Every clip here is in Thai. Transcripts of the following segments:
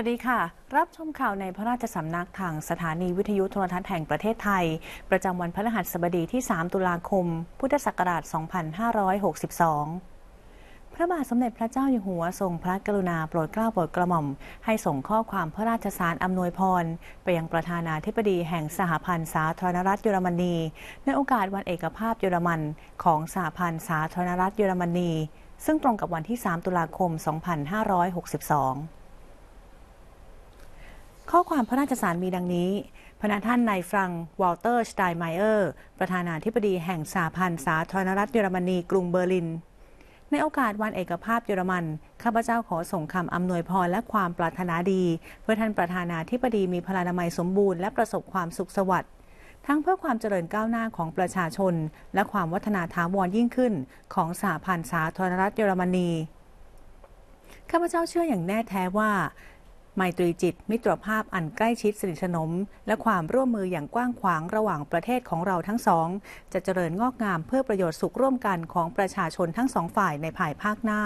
วัสดีค่ะ รับชมข่าวในพระราชสำนักทางสถานีวิทยุโทรทัศน์แห่งประเทศไทย ประจำวันพฤหัสบดีที่ 3 ตุลาคม พุทธศักราช 2562 พระบาทสมเด็จพระเจ้าอยู่หัวทรงพระกรุณาโปรดเกล้าโปรดกระหม่อม ให้ส่งข้อความพระราชสารอำนวยพร ไปยังประธานาธิบดีแห่งสหพันธ์สาธารณรัฐเยอรมนี ในโอกาสวันเอกภาพเยอรมันของสหพันธ์สาธารณรัฐเยอรมนี ซึ่งตรงกับวันที่ 3 ตุลาคม 2562ข้อความพระราชสารมีดังนี้ พระท่านนายฟรัง วอลเตอร์สไตน์ไมเออร์ ประธานาธิบดีแห่งสาพันธ์สาธารณรัฐเยอรมนี กรุงเบอร์ลิน ในโอกาสวันเอกภาพเยอรมัน ข้าพเจ้าขอส่งคำอำนวยพรและความปรารถนาดี เพื่อท่านประธานาธิบดีมีพลานามัยสมบูรณ์และประสบความสุขสวัสดิ์ทั้งเพื่อความเจริญก้าวหน้าของประชาชน และความวัฒนาถาวรยิ่งขึ้นของสหพันธ์สาธารณรัฐเยอรมนีข้าพเจ้าเชื่ออย่างแน่แท้ว่าไมตรีจิต มิตรภาพอันใกล้ชิดสนิทสนม และความร่วมมืออย่างกว้างขวางระหว่างประเทศของเราทั้งสอง จะเจริญงอกงามเพื่อประโยชน์สุขร่วมกันของประชาชนทั้งสองฝ่ายในภายภาคหน้า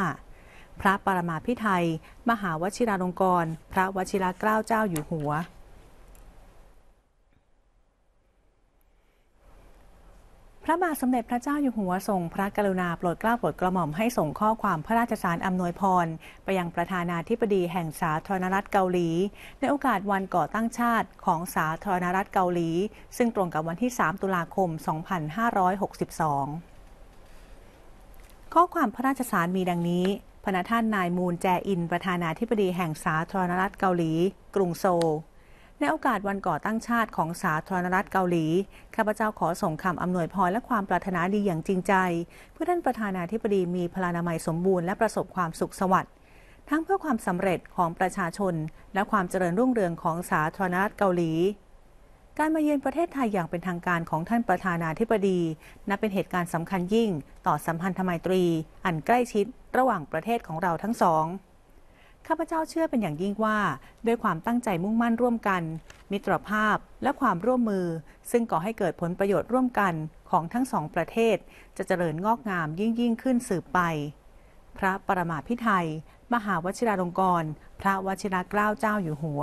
พระปรมาภิไธยมหาวชิราลงกรณ์พระวชิรเกล้าเจ้าอยู่หัวพระบาทสมเด็จพระเจ้าอยู่หัวทรงพระกรุณาโปรดเกล้าโปรดกระหม่อมให้ส่งข้อความพระราชสารอำนวยพร ไปยังประธานาธิบดีแห่งสาธารณรัฐเกาหลีในโอกาสวันก่อตั้งชาติของสาธารณรัฐเกาหลี ซึ่งตรงกับวันที่ 3 ตุลาคม 2562 ข้อความพระราชสารมีดังนี้ พระนท่านนายมูลแจอินประธานาธิบดีแห่งสาธารณรัฐเกาหลี กรุงโซลในโอกาสวันก่อตั้งชาติของสาธารณรัฐเกาหลี ข้าพเจ้าขอส่งคำอำนวยพรและความปรารถนาดีอย่างจริงใจ เพื่อท่านประธานาธิบดีมีพลานามัยสมบูรณ์และประสบความสุขสวัสดิ์ ทั้งเพื่อความสำเร็จของประชาชน และความเจริญรุ่งเรืองของสาธารณรัฐเกาหลี การมาเยือนประเทศไทยอย่างเป็นทางการของท่านประธานาธิบดี นับเป็นเหตุการณ์สำคัญยิ่งต่อสัมพันธไมตรี อันใกล้ชิด ระหว่างประเทศของเราทั้งสองข้าพเจ้าเชื่อเป็นอย่างยิ่งว่า ด้วยความตั้งใจมุ่งมั่นร่วมกัน มิตรภาพและความร่วมมือ ซึ่งก่อให้เกิดผลประโยชน์ร่วมกันของทั้งสองประเทศ จะเจริญงอกงามยิ่งยิ่งขึ้นสืบไป พระประมาพิไทยมหาวชิราลงกรณพระวชิรเกล้าเจ้าอยู่หัว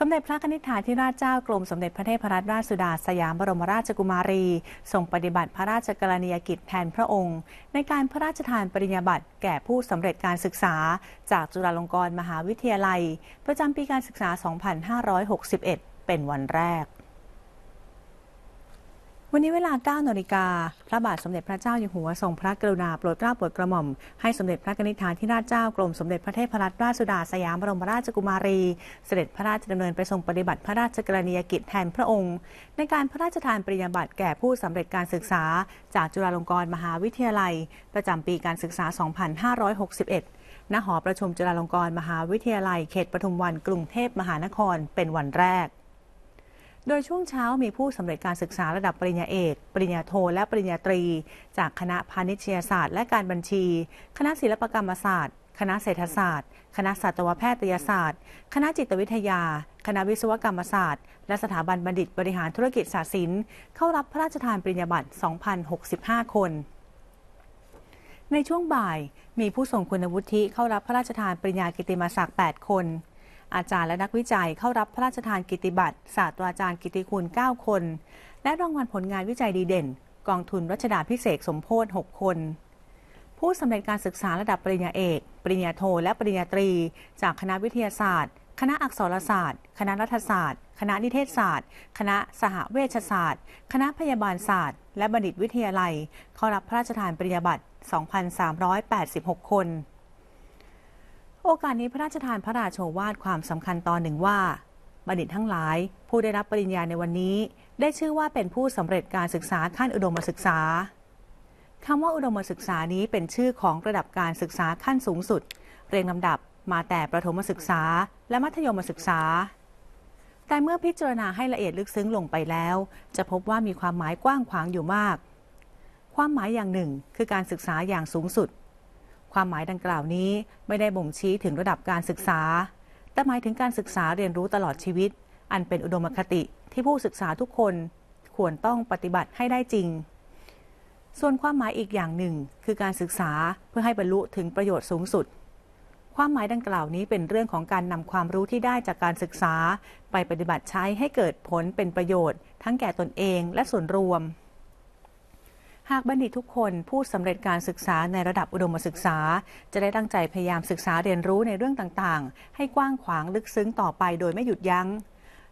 สมเด็จพระนิธิาธิราชเจ้ากรมสมเด็จพระเทพรัตนราชสุดาสยามบรมราชกุมารี ทรงปฏิบัติพระราชกรณียกิจแทนพระองค์ ในการพระราชทานปริญญาบัตรแก่ผู้สำเร็จการศึกษา จากจุฬาลงกรณ์มหาวิทยาลัย ประจำปีการศึกษา 2561 เป็นวันแรกวันนี้เวลา9นาฬิกาพระบาทสมเด็จพระเจ้าอยู่หัวทรงพระกรุณาโปรดเกล้าโปรดกระหม่อมให้สมเด็จพระนิิฐาี่ราชเจ้ากรมสมเด็จพระเทพรัตนราชสุดาสยามบรมราชกุมารี เสด็จพระราชดำเนิน ไปทรงปฏิบัติพระราชกรณียกิจแทนพระองค์ ในการพระราชทานปริญญาบัตรแก่ผู้สำเร็จการศึกษา จากจุฬาลงกรณ์มหาวิทยาลัยประจำปีการศึกษา 2561 ณ หอประชุมจุฬาลงกรณ์มหาวิทยาลัย เขตปทุมวันกรุงเทพมหานครเป็นวันแรกโดยช่วงเช้ามีผู้สำเร็จการศึกษาระดับปริญญาเอก ปริญญาโท และปริญญาตรี จากคณะพาณิชยศาสตร์ และการบัญชี คณะศิลปกรรมศาสตร์ คณะเศรษฐศาสตร์ คณะสัตวแพทยศาสตร์ คณะจิตวิทยา คณะวิศวกรรมศาสตร์ และสถาบันบัณฑิต บริหารธุรกิจศาสตร์ศิลป์เข้ารับพระราชทานปริญญาบัตร2,065คน ในช่วงบ่าย มีผู้ส่งคุณวุฒิเข้ารับพระราชทานปริญญากิติมศักดิ์8คนอาจารย์และนักวิจัยเข้ารับพระราชทานกิติบัตรศาสตราจารย์กิติคุณ 9 คน และรางวัลผลงานวิจัยดีเด่นกองทุนรัชดาพิเศษสมโพธิ6คน ผู้สำเร็จการศึกษาระดับปริญญาเอก ปริญญาโทและปริญญาตรี จากคณะวิทยาศาสตร์ คณะอักษรศาสตร์ คณะรัฐศาสตร์ คณะนิเทศศาสตร์ คณะสหเวชศาสตร์ คณะพยาบาลศาสตร์ และบัณฑิตวิทยาลัย เข้ารับพระราชทานปริญญาบัตร2,386 คนโอกาสนี้พระราชทานพระราโชวาท ความสำคัญตอนหนึ่งว่าบัณฑิตทั้งหลาย ผู้ได้รับปริญญาในวันนี้ได้ชื่อว่าเป็นผู้สำเร็จการศึกษาขั้นอุดมศึกษาคำว่าอุดมศึกษานี้เป็นชื่อของระดับการศึกษาขั้นสูงสุด เรียงลำดับมาแต่ประถมศึกษา และมัธยมศึกษา แต่เมื่อพิจารณาให้ละเอียดลึกซึ้งลงไปแล้ว จะพบว่ามีความหมายกว้างขวางอยู่มาก ความหมายอย่างหนึ่งคือการศึกษาอย่างสูงสุดความหมายดังกล่าวนี้ไม่ได้บ่งชี้ถึงระดับการศึกษา แต่หมายถึงการศึกษาเรียนรู้ตลอดชีวิต อันเป็นอุดมคติที่ผู้ศึกษาทุกคนควรต้องปฏิบัติให้ได้จริง ส่วนความหมายอีกอย่างหนึ่ง คือการศึกษาเพื่อให้บรรลุถึงประโยชน์สูงสุด ความหมายดังกล่าวนี้เป็นเรื่องของการนำความรู้ที่ได้จากการศึกษา ไปปฏิบัติใช้ให้เกิดผลเป็นประโยชน์ ทั้งแก่ตนเองและส่วนรวมหากบัณฑิตทุกคนผู้สำเร็จการศึกษาในระดับอุดมศึกษา จะได้ตั้งใจพยายามศึกษาเรียนรู้ในเรื่องต่างๆ ให้กว้างขวางลึกซึ้งต่อไปโดยไม่หยุดยัง้ง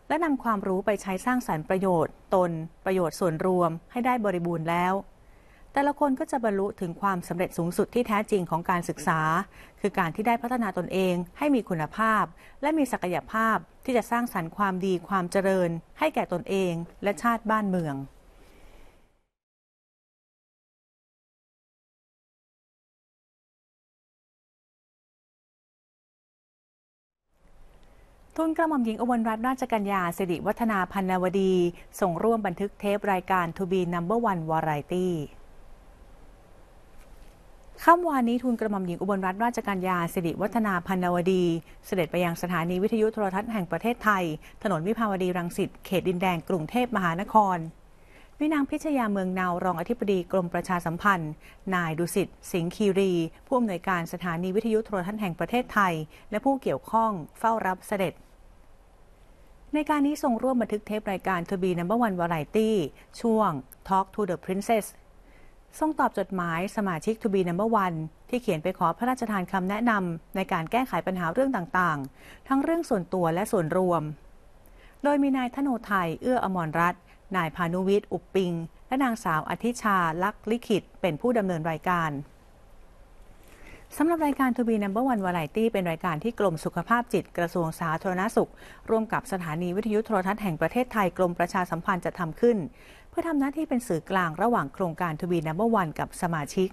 และนำความรู้ไปใช้สร้างสารรค์ประโยชน์ ตน ประโยชน์ส่วนรวมให้ได้บริบูรณ์แล้ว แต่ละคนก็จะบรรลุถึงความสำเร็จสูงสุดที่แท้จริงของการศึกษา คือการที่ได้พัฒนาตนเอง ให้มีคุณภาพ และมีศักยภาพ ที่จะสร้างสรรค์ความดีความเจริญ ให้แก่ตนเองและชาติบ้านเมืองทุนกระหม่อมหญิงอวรรัตนราชกัญญาสิริวัฒนาพันนวดี ส่งร่วมบันทึกเทปรายการทูบีนัมเบอร์วันวารายตี้ค่ำวานนี้ทุนกระหม่อมหญิงอุบลรัตนราชกัญญาสิริวัฒนาพันนวดี เสด็จไปยังสถานีวิทยุโทรทัศน์แห่งประเทศไทยถนนวิภาวดีรังสิตเขตดินแดงกรุงเทพมหานครมีนางพิชยาเมืองนาว รองอธิบดีกรมประชาสัมพันธ์ นายดุสิตสิงคีรี ผู้อำนวยการสถานีวิทยุโทรทัศน์แห่งประเทศไทย และผู้เกี่ยวข้องเฝ้ารับเสด็จ ในการนี้ทรงร่วมบันทึกเทปรายการ To Be Number One Variety ช่วง Talk to the Princess ทรงตอบจดหมายสมาชิก To Be Number One ที่เขียนไปขอพระราชทานคำแนะนำในการแก้ไขปัญหาเรื่องต่าง ๆ ทั้งเรื่องส่วนตัวและส่วนรวม โดยมีนายธโนไทยเอื้ออมรรัตนนายพานุวิทย์อุปปิง และนางสาวอธิชาลักลิขิต เป็นผู้ดำเนินรายการ สำหรับรายการบีนั Number One v a ไ i ต t y เป็นรายการที่กรมสุขภาพจิตกระทรวงสาธารณสุขร่วมกับสถานีวิทยุโทรทัศน์แห่งประเทศไทยกรมประชาสัมพันธ์จะทำขึ้น เพื่อทำหน้าที่เป็นสื่อกลางระหว่างโครงการบีนั Number One กับสมาชิก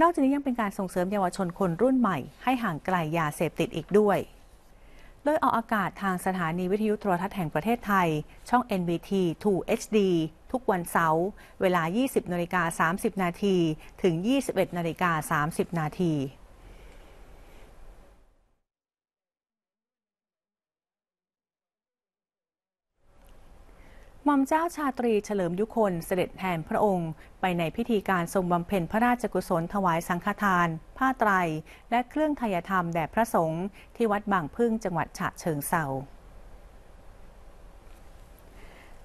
นอกจากนี้ยังเป็นการส่งเสริมเยาวชนคนรุ่นใหม่ให้ห่างไกลยาเสพติดอีกด้วยโดยออกอากาศทางสถานีวิทยุโทรทัศน์แห่งประเทศไทย ช่อง NBT 2 HD ทุกวันเสาร์เวลา 20 นาฬิกา 30 นาที ถึง 21 นาฬิกา 30 นาทีมอมเจ้าชาตรีเฉลิมยุคนเสด็จแทนพระองค์ไปในพิธีการทรงบำเพ็ญพระราชกุศล ถวายสังฆทาน ผ้าไตร และเครื่องทยธรรมแด่พระสงฆ์ที่วัดบางพึ่งจังหวัดฉะเชิงเซา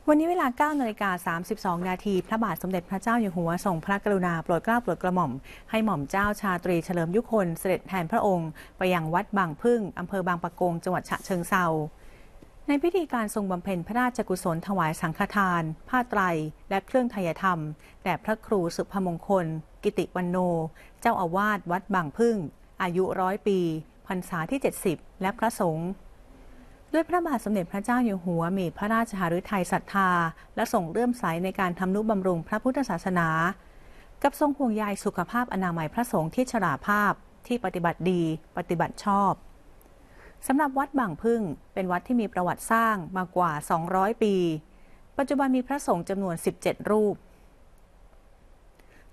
วันนี้เวลา 9นาฬิกา32 นาทีพระบาทสมเด็จพระเจ้าอยู่หัวทรงพระกรุณาโปรดเกล้าโปรดกระหม่อม ให้หม่อมเจ้าชาตรีเฉลิมยุคนเสด็จแทนพระองค์ไปยังวัดบางพึ่งอำเภอบางปะกงจังหวัดฉะเชิงเซาในพิธีการทรงบำเพ็ญพระราชกุศลถวายสังฆทาน ผ้าไตร และเครื่องทยธรรม แด่พระครูสุภมงคล กิติวันโน เจ้าอาวาสวัดบางพึ่ง อายุร้อยปีพรรษาที่ 70 และพระสงฆ์ด้วยพระบาทสมเด็จพระเจ้าอยู่หัว มีพระราชหฤทัยศรัทธา และส่งเลื่อมใสในการทำนุบำรุงพระพุทธศาสนา กับทรงห่วงใยสุขภาพอนามัยพระสงฆ์ที่ฉลาภาพที่ปฏิบัติดี ปฏิบัติชอบสำหรับวัดบางพึ่งเป็นวัดที่มีประวัติสร้างมากว่า 200 ปี ปัจจุบันมีพระสงฆ์จำนวน 17 รูป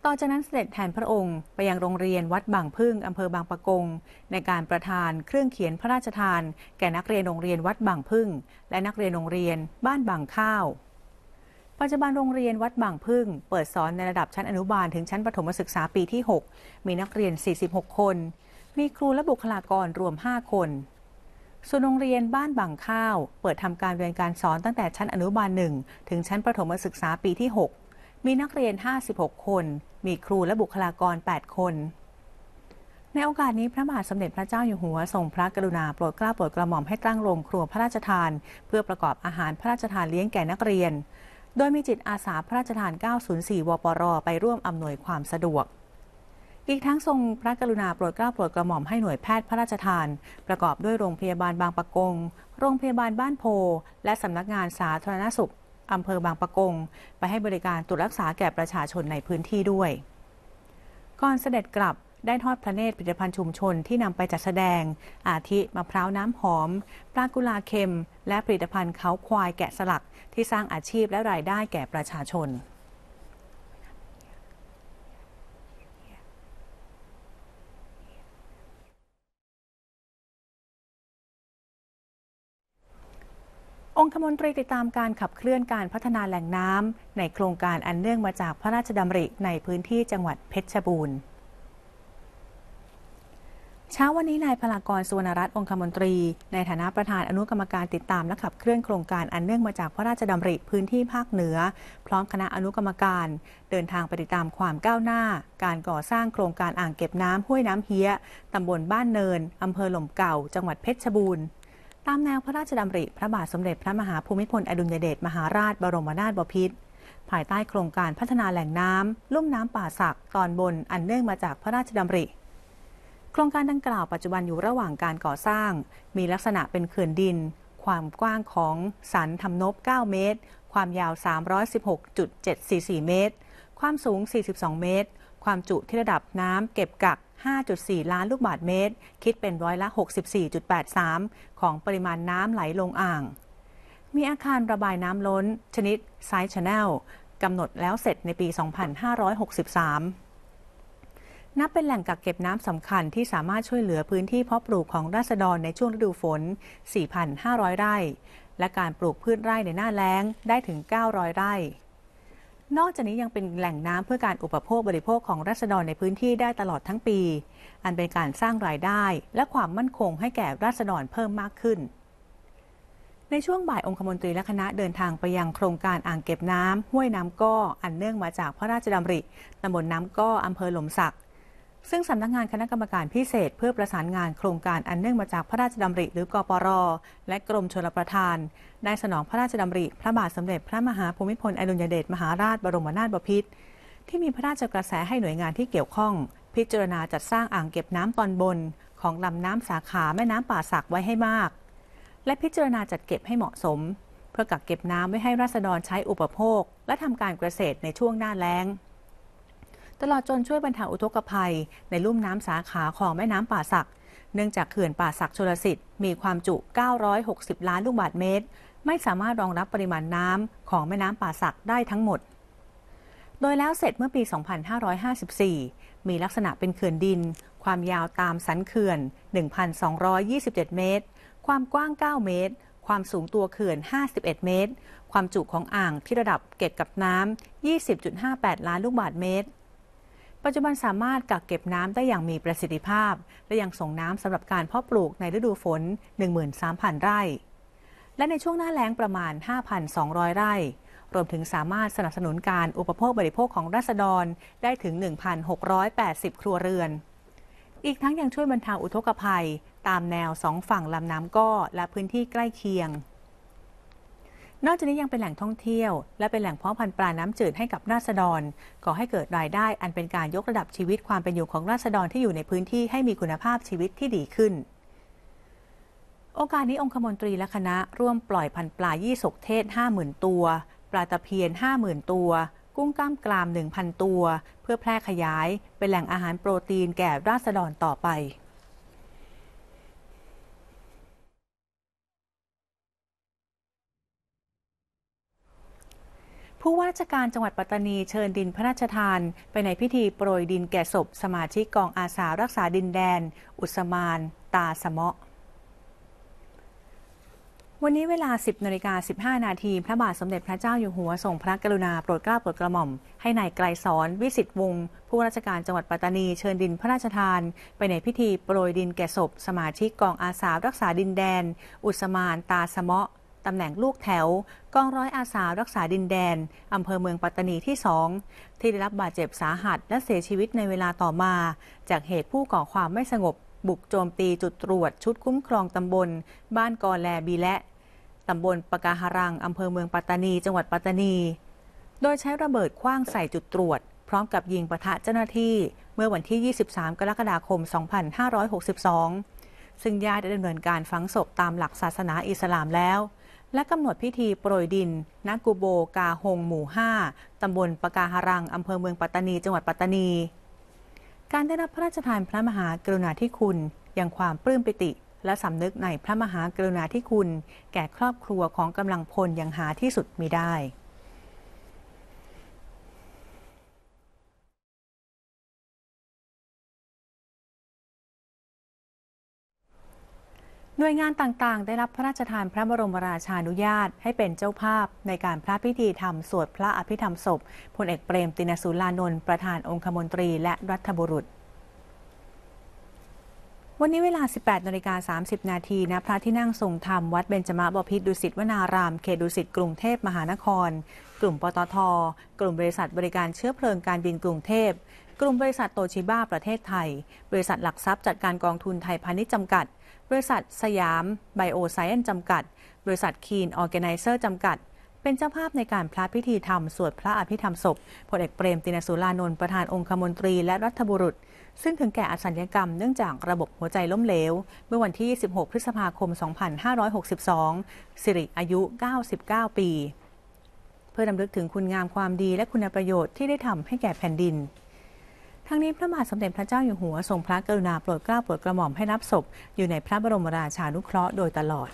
ต่อจากนั้นเสด็จแทนพระองค์ ไปยังโรงเรียนวัดบางพึ่งอำเภอบางปะกงในการประทานเครื่องเขียนพระราชทาน แก่นักเรียนโรงเรียนวัดบางพึ่ง และนักเรียนโรงเรียนบ้านบางข้าว ปัจจุบันโรงเรียนวัดบางพึ่ง เปิดสอนในระดับชั้นอนุบาลถึงชั้นประถมศึกษาปีที่ 6 มีนักเรียน 46 คน มีครูและบุคลากรรวม 5 คนส่วนโรงเรียนบ้านบางข้าว เปิดทำการเรียนการสอนตั้งแต่ชั้นอนุบาลหนึ่งถึงชั้นประถมศึกษาปีที่ 6 มีนักเรียน 56 คน มีครูและบุคลากร 8 คน ในโอกาสนี้พระบาทสมเด็จพระเจ้าอยู่หัวทรงพระกรุณาโปรดเกล้าโปรดกระหม่อมให้ตั้งโรงครัวพระราชทาน เพื่อประกอบอาหารพระราชทานเลี้ยงแก่นักเรียน โดยมีจิตอาสาพระราชทาน 904 วปรไปร่วมอำนวยความสะดวกอีกทั้งทรงพระกรุณาโปรดเกล้าโปรดกระหม่อมให้หน่วยแพทย์พระราชทาน ประกอบด้วยโรงพยาบาลบางปะกง โรงพยาบาลบ้านโพ และสำนักงานสาธารณสุขอำเภอบางปะกงไปให้บริการตรวจรักษาแก่ประชาชนในพื้นที่ด้วยก่อนเสด็จกลับได้ทอดพระเนตรผลิตภัณฑ์ชุมชนที่นำไปจัดแสดง อาทิมะพร้าวน้ำหอมปลากุลาเค็ม และผลิตภัณฑ์เขาควายแกะสลักที่สร้างอาชีพและรายได้แก่ประชาชนองคมนตรี ติดตามการขับเคลื่อนการพัฒนาแหล่งน้ำในโครงการอันเนื่องมาจากพระราชดำริในพื้นที่จังหวัดเพชรบูรณ์ เช้าวันนี้นายพลากรสุวรรณรัตน์องคมนตรีในฐานะประธานอนุกรรมการติดตามและขับเคลื่อนโครงการอันเนื่องมาจากพระราชดำริพื้นที่ภาคเหนือ พร้อมคณะอนุกรรมการเดินทางไปติดตามความก้าวหน้า การก่อสร้างโครงการอ่างเก็บน้ำห้วยน้ำเฮียตำบลบ้านเนินอำเภอหล่มเก่า จังหวัดเพชรบูรณ์ตามแนวพระราชดำริ พระบาทสมเด็จพระมหาภูมิพลอดุลยเดชมหาราชบรมนาถบพิตรภายใต้โครงการพัฒนาแหล่งน้ำลุ่มน้ำป่าศักตอนบนอันเนื่องมาจากพระราชดำริ โครงการดังกล่าวปัจจุบันอยู่ระหว่างการก่อสร้าง มีลักษณะเป็นเขื่อนดิน ความกว้างของ สันทำนบ 9 เมตร ความยาว 316.744 เมตรความสูง 42 เมตรความจุที่ระดับน้ำเก็บกัก5.4 ล้านลูกบาทเมตร คิดเป็นร้อยละ 64.83 ของปริมาณน้ำไหลลงอ่าง มีอาคารระบายน้ำล้นชนิดไซส์ชแนลกำหนดแล้วเสร็จในปี 2563 นับเป็นแหล่งกักเก็บน้ำสำคัญที่สามารถช่วยเหลือพื้นที่เพาะปลูกของราษฎรในช่วงฤดูฝน 4,500 ไร่ และการปลูกพืชไร่ในหน้าแล้งได้ถึง 900 ไร่นอกจากนี้ยังเป็นแหล่งน้ำเพื่อการอุปโภคบริโภคของรัษฎรในพื้นที่ได้ตลอดทั้งปี อันเป็นการสร้างรายได้และความมั่นคงให้แก่รัษฎรเพิ่มมากขึ้น ในช่วงบ่ายองคมนตรี และคณะเดินทางไปยังโครงการอ่างเก็บน้ำห้วยน้ำก้อ อันเนื่องมาจากพระราชดำริตำบลน้ำก้ออำเภอหล่มสักซึ่งสำนักงงานคณะกรรมการพิเศษเพื่อประสานงานโครงการอันเนื่องมาจากพระราชดำริหรือกปรและกรมชลประทาน ได้สนองพระราชดำริ พระบาทสมเด็จพระมหาภูมิพลอดุลยเดชมหาราชบรมนาถบพิตร ที่มีพระราชกระแสให้หน่วยงานที่เกี่ยวข้อง พิจารณาจัดสร้างอ่างเก็บน้ำตอนบน ของลำน้ำสาขาแม่น้ำป่าสักไว้ให้มาก และพิจารณาจัดเก็บให้เหมาะสม เพื่อกักเก็บน้ำไว้ให้ราษฎรใช้อุปโภค และทำการเกษตรในช่วงหน้าแล้งตลอดจนช่วยบรรเทาอุทกภัยในลุ่มน้ำสาขาของแม่น้ำป่าสัก เนื่องจากเขื่อนป่าสักชลสิทธิ์มีความจุ 960 ล้านลูกบาศก์เมตร ไม่สามารถรองรับปริมาณน้ำของแม่น้ำป่าสักได้ทั้งหมด โดยแล้วเสร็จเมื่อปี 2554 มีลักษณะเป็นเขื่อนดิน ความยาวตามสันเขื่อน 1,227 เมตร ความกว้าง 9 เมตร ความสูงตัวเขื่อน 51 เมตร ความจุของอ่างที่ระดับเก็บกับน้ำ20.58 ล้านลูกบาศก์เมตรปัจจุบันสามารถกักเก็บน้ำได้อย่างมีประสิทธิภาพ และยังส่งน้ำสำหรับการเพาะปลูกในฤดูฝน 13,000 ไร่ และในช่วงหน้าแล้งประมาณ 5,200 ไร่ รวมถึงสามารถสนับสนุนการอุปโภคบริโภคของราษฎรได้ถึง 1,680 ครัวเรือน อีกทั้งยังช่วยบรรเทาอุทกภัยตามแนวสองฝั่งลำน้ำก้อและพื้นที่ใกล้เคียงนอกจากนี้ยังเป็นแหล่งท่องเที่ยวและเป็นแหล่งเพาะพันธุ์ปลาน้ำจืดให้กับราษฎรก่อให้เกิดรายได้ อันเป็นการยกระดับชีวิตความเป็นอยู่ของราษฎรที่อยู่ในพื้นที่ให้มีคุณภาพชีวิตที่ดีขึ้น โอกาสนี้ องคมนตรีและคณะร่วมปล่อยพันธุ์ปลายี่สกเทศ50,000ตัว ปลาตะเพียน50,000ตัว กุ้งกล้ามกลาม1,000ตัว เพื่อแพร่ขยาย เป็นแหล่งอาหารโปรตีนแก่ราษฎรต่อไปผู้ว่าราชการจังหวัดปัตตานี เชิญดินพระราชทาน ไปในพิธีโปรยดินแก่ศพสมาชิกกองอาสา รักษาดินแดน อุสมาน ตาสมะ วันนี้เวลา 10นาฬิกา15 นาทีพระบาทสมเด็จพระเจ้าอยู่หัวทรงพระกรุณาโปรดเกล้าโปรดกระหม่อม ให้ในายไกลสอนวิสิตวงศ์ผู้ราชการจังหวัดปัตตานี เชิญดินพระราชทาน ไปในพิธีโปรยดิน แก่ศพ สมาชิกกองอาสา รักษาดินแดน อุสมาน ตาสมะตำแหน่งลูกแถวกองร้อยอาสารักษาดินแดน อำเภอเมืองปัตตานีที่สองที่ได้รับบาดเจ็บสาหัสและเสียชีวิตในเวลาต่อมา จากเหตุผู้ก่อความไม่สงบบุกโจมตีจุดตรวจ ชุดคุ้มครองตำบลบ้านกอแลบีและ ตำบลปะกาหารัง อำเภอเมืองปัตตานีจังหวัดปัตตานี โดยใช้ระเบิดคว้างใส่จุดตรวจพร้อมกับยิงปะทะเจ้าหน้าที่ เมื่อวันที่ 23กรกฎาคม2562 ซึ่งญาติได้ดำเนินการฝังศพตามหลักศาสนาอิสลามแล้วและกำหนดพิธีโปรยดิน ณกูโบกาหงหมู่ 5 ตำบลปะกาหารัง อำเภอเมืองปัตตานีจังหวัดปัตตานี การได้รับพระราชทานพระมหากรุณาธิคุณอย่างความปลื้มปิติ และสำนึกในพระมหากรุณาธิคุณ แก่ครอบครัวของกำลังพลอย่างหาที่สุดมิได้น่วยงานต่างๆ ได้รับพระราชทานพระบรมราชานุญาตให้เป็นเจ้าภาพในการพระพิธีธรรมสวดพระอภิธรรมศพพลเอกเปรมตินสุลานนท์ประธานองคมนตรี และรัฐบุรุษ วันนี้เวลา 18นาฬิกา30 นาทีณพระที่นั่งทรงธรรมวัดเบญจมบพิตรดุสิตวนาราม เขตดุสิตกรุงเทพมหานคร กลุ่มปตท กลุ่มบริษัทบริการเชื้อเพลิงการบินกรุงเทพ กลุ่มบริษัทโตชิบ้าประเทศไทย บริษัทหลักทรัพย์ จัดการกองทุนไทยพาณิชย์จำกัดบริษัทสยามไบโอไซเอนจำกัด บริษัทคีนออร์แกไนเซอร์จำกัด เป็นเจ้าภาพในการพระพิธีธรรมสวดพระอภิธรรมศพพลเอกเปรมตินสุรานนท์ประธานองคมนตรีและรัฐบุรุษ ซึ่งถึงแก่อสัญญกรรมเนื่องจากระบบหัวใจล้มเหลว เมื่อวันที่ 16 พฤษภาคม 2562 สิริอายุ 99 ปี เพื่อดำลึกถึงคุณงามความดีและคุณประโยชน์ที่ได้ทำให้แก่แผ่นดินทั้งนี้พระบาทสมเด็จพระเจ้าอยู่หัวทรงพระกรุณาโปรดเกล้าโปรดกระหม่อมให้รับศพอยู่ในพระบรมราชานุเคราะห์โดยตลอด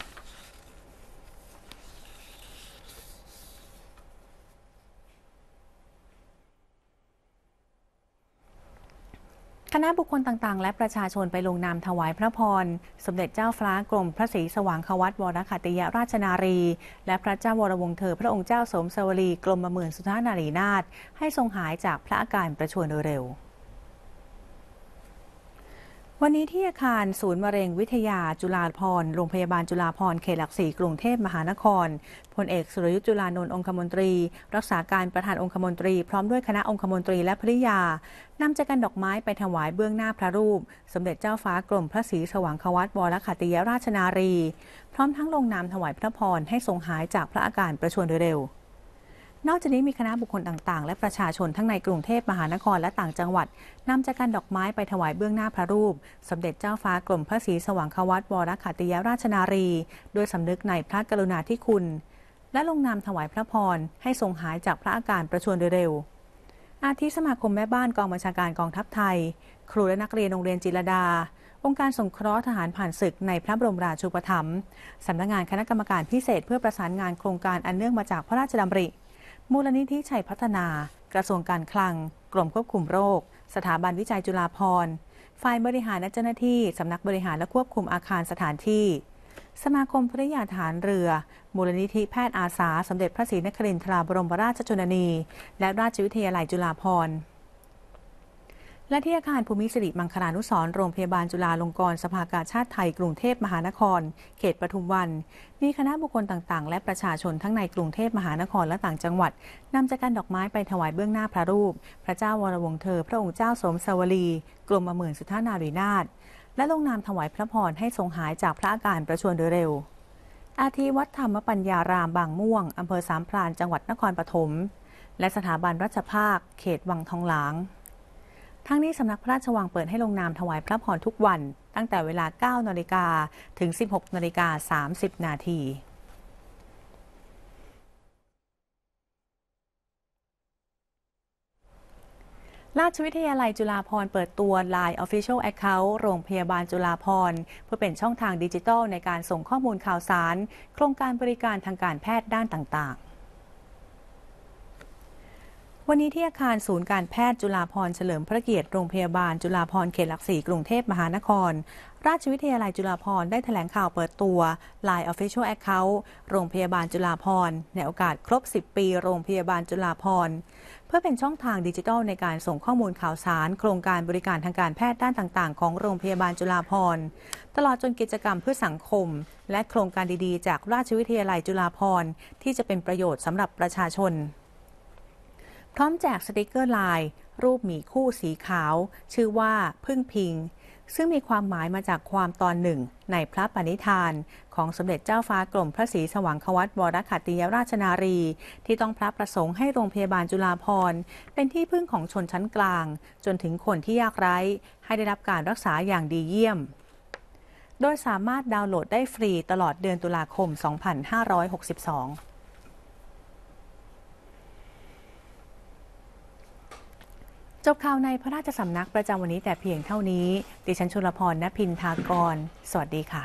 คณะบุคคลต่าง ๆ และประชาชนไปลงนามถวายพระพรสมเด็จเจ้าฟ้ากรมพระศรีสว่างควัตวรคติยราชนารี และพระเจ้าวรวงเธอพระองค์เจ้าสมสวรีกรมบำเมือนสุธานารีนาถให้ทรงหายจากพระอาการประชวรโดยเร็ววันนี้ที่อาคารศูนย์มะเร็งวิทยา จุฬาพรโรงพยาบาลจุฬาพรเขตหลักสี่กรุงเทพมหานครพลเอก สุรยุทธ์จุลานนท์องคมนตรี รักษาการประธานองคมนตรี พร้อมด้วยคณะองคมนตรีและภริยานำจักันดอกไม้ไปถวายเบื้องหน้าพระรูป สมเด็จเจ้าฟ้ากรมพระศรีสว่างควัตวรคติยราชนารี พร้อมทั้งลงนามถวายพระพรให้ทรงหายจากพระอาการประชวรเร็วนอกจากนี้มีคณะบุคคลต่าง ๆ และประชาชนทั้งในกรุงเทพมหานครและต่างจังหวัด นำจากกันดอกไม้ไปถวายเบื้องหน้าพระรูปสมเด็จเจ้าฟ้ากรมพระศรีสว่างควัตวรขัติยราชนารีด้วยสำนึกในพระกรุณาธิคุณ และลงนามถวายพระพร ให้ทรงหายจากพระอาการประชวนเร็ว อาทิสมาคมแม่บ้านกองบัญชาการกองทัพไทย ครูและนักเรียนโรงเรียนจิรดา องค์การสงเคราะห์ทหารผ่านศึกในพระบรมราชูปถัมภ์สำนักงงานคณะกรรมการพิเศษ เพื่อประสานงานโครงการอันเนื่องมาจากพระราชดำริมูลนิธิชัยพัฒนา กระทรวงการคลังกรมควบคุมโรค สถาบันวิจัยจุฬาภรณ์ฝ่ายบริหารและเจ้าหน้าที่ สำนักบริหารและควบคุมอาคารสถานที่ สมาคมพริยาฐานเรือ มูลนิธิแพทย์อาสา สมเด็จพระศรีนครินทราบรมราชชนนี และราชวิทยาลัยจุฬาภรณ์และที่อาคารภูมิสิริมังคลานุสรโรงพยาบาลจุฬาลงกรณ์สภากาชาติไทยกรุงเทพมหานคร เขตปทุมวัน มีคณะบุคคลต่างๆ และประชาชนทั้งในกรุงเทพมหานครและต่างจังหวัดนำจากกันดอกไม้ไปถวายเบื้องหน้าพระรูป พระเจ้าวรวงเธอ พระองค์เจ้าสมสวรีกรมหมื่นสุทธานารีนาถและลงนามถวายพระพรให้ทรงหายจากพระอาการประชวรโดยเร็ว อาทิวัดธรรมปัญญารามบางม่วงอำเภอสามพรานจังหวัดนครปฐมและสถาบันรัชภาค เขตวังทองหลางทั้งนี้สำนักพระราชวังเปิดให้ลงนามถวายพระพรทุกวันตั้งแต่เวลา 9 นาฬิกาถึง 16 นาฬิกา30 นาที ราชวิทยาลัยจุฬาพรเปิดตัว Line Official Account โรงพยาบาลจุฬาพรเพื่อเป็นช่องทางดิจิทัลในการส่งข้อมูลข่าวสาร โครงการบริการทางการแพทย์ด้านต่างๆวันนี้ที่อาคารศูนย์การแพทย์จุฬาพรเฉลิมพระเกียรติโรงพยาบาลจุฬาพรเขตหลักสี่กรุงเทพมหานคร ราชวิทยาลัยจุฬาพรได้ถแถลงข่าวเปิดตัว Line Official Account โรงพยาบาลจุฬาพรในโอกาสครบ 10 ปี โรงพยาบาลจุฬาพรเพื่อเป็นช่องทางดิจิทัลในการส่งข้อมูลข่าวสาร โครงการบริการทางการแพทย์ด้านต่างๆ ของโรงพยาบาลจุฬาพรตลอดจนกิจกรรมเพื่อสังคม และโครงการดีๆจากราชวิทยาลัยจุฬาพรที่จะเป็นประโยชน์สำหรับประชาชนพร้อมแจกสติกเกอร์ลายรูปหมีคู่สีขาว ชื่อว่าพึ่งพิง ซึ่งมีความหมายมาจากความตอนหนึ่ง ในพระปณิธาน ของสมเด็จเจ้าฟ้ากรมพระศรีสว่างควัตวรขัตติยราชนารี ที่ต้องพระประสงค์ให้โรงพยาบาลจุฬาภรณ์เป็นที่พึ่งของชนชั้นกลาง จนถึงคนที่ยากไร้ ให้ได้รับการรักษาอย่างดีเยี่ยมโดยสามารถดาวน์โหลดได้ฟรีตลอดเดือนตุลาคม 2562จบข่าวในพระราชสำนักประจำวันนี้แต่เพียงเท่านี้ ดิฉันชุลพรณพินทากร สวัสดีค่ะ